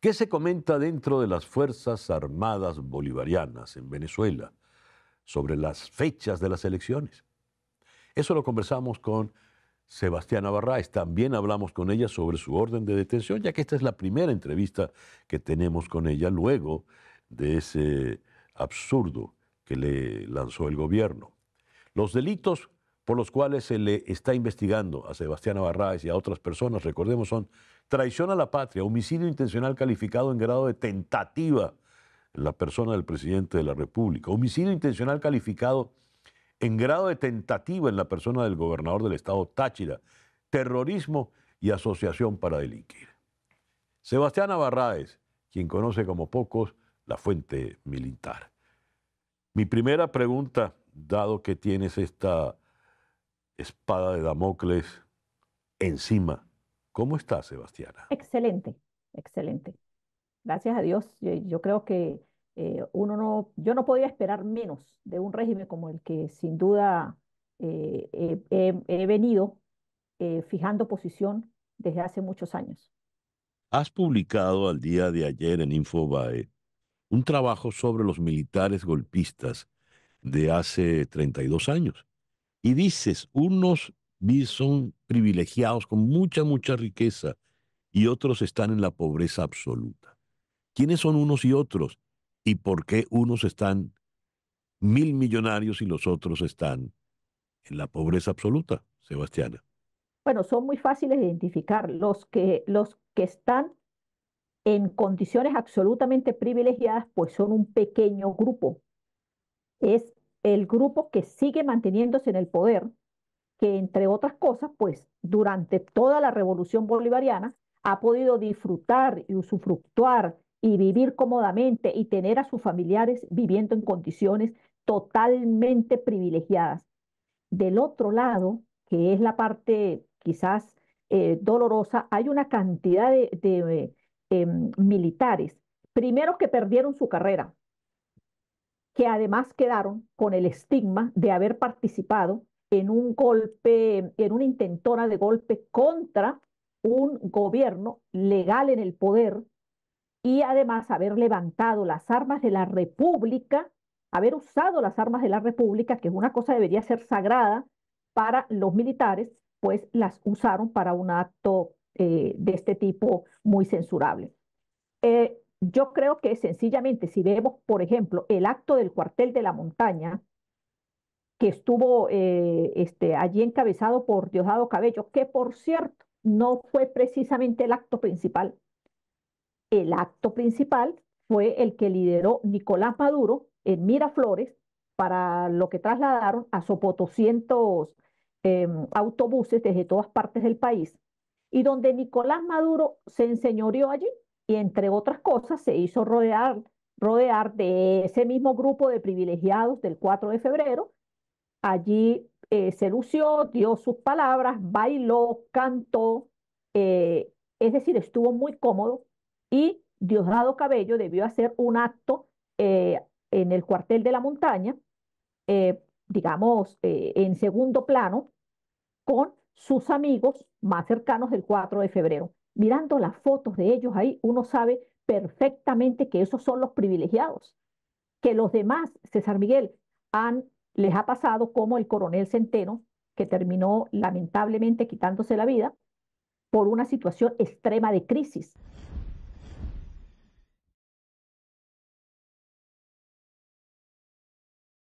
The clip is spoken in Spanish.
¿Qué se comenta dentro de las Fuerzas Armadas Bolivarianas en Venezuela sobre las fechas de las elecciones? Eso lo conversamos con Sebastián Navarraes, También hablamos con ella sobre su orden de detención, ya que esta es la primera entrevista que tenemos con ella luego de ese absurdo que le lanzó el gobierno. Los delitos por los cuales se le está investigando a Sebastián Abarráez y a otras personas, recordemos, son traición a la patria, homicidio intencional calificado en grado de tentativa en la persona del presidente de la República, homicidio intencional calificado en grado de tentativa en la persona del gobernador del estado Táchira, terrorismo y asociación para delinquir. Sebastián Abarráez, quien conoce como pocos la fuente militar. Mi primera pregunta, dado que tienes esta espada de Damocles encima. ¿Cómo está, Sebastiana? Excelente, excelente. Gracias a Dios. Yo, creo que eh, uno no, yo no podía esperar menos de un régimen como el que sin duda eh, he venido eh, fijando posición desde hace muchos años. Has publicado al día de ayer en Infobae un trabajo sobre los militares golpistas de hace 32 años y dices, unos son privilegiados con mucha, mucha riqueza y otros están en la pobreza absoluta. ¿Quiénes son unos y otros? ¿Y por qué unos están mil millonarios y los otros están en la pobreza absoluta, Sebastiana? Bueno, son muy fáciles de identificar. Los que, los que están en condiciones absolutamente privilegiadas, pues son un pequeño grupo. Es el grupo que sigue manteniéndose en el poder, que entre otras cosas, pues durante toda la revolución bolivariana ha podido disfrutar y usufructuar y vivir cómodamente y tener a sus familiares viviendo en condiciones totalmente privilegiadas. Del otro lado, que es la parte quizás eh, dolorosa, hay una cantidad de, eh, em, militares, primero que perdieron su carrera, que además quedaron con el estigma de haber participado en un golpe, en una intentona de golpe contra un gobierno legal en el poder y además haber levantado las armas de la República, haber usado las armas de la República, que es una cosa debería ser sagrada para los militares, pues las usaron para un acto eh, de este tipo muy censurable. Eh, yo creo que sencillamente si vemos, por ejemplo, el acto del cuartel de la montaña, que estuvo eh, este, allí encabezado por Diosdado Cabello, que por cierto no fue precisamente el acto principal. El acto principal fue el que lideró Nicolás Maduro en Miraflores para lo que trasladaron a sopotoscientos eh, autobuses desde todas partes del país y donde Nicolás Maduro se enseñoreó allí y entre otras cosas se hizo rodear, rodear de ese mismo grupo de privilegiados del 4 de febrero. Allí eh, se lució, dio sus palabras, bailó, cantó, eh, es decir, estuvo muy cómodo y Diosdado Cabello debió hacer un acto eh, en el cuartel de la montaña, digamos, en segundo plano, con sus amigos más cercanos del 4 de febrero mirando las fotos de ellos ahí, uno sabe perfectamente que esos son los privilegiados, que los demás, César Miguel, han, les ha pasado como el coronel Centeno, que terminó lamentablemente quitándose la vida por una situación extrema de crisis.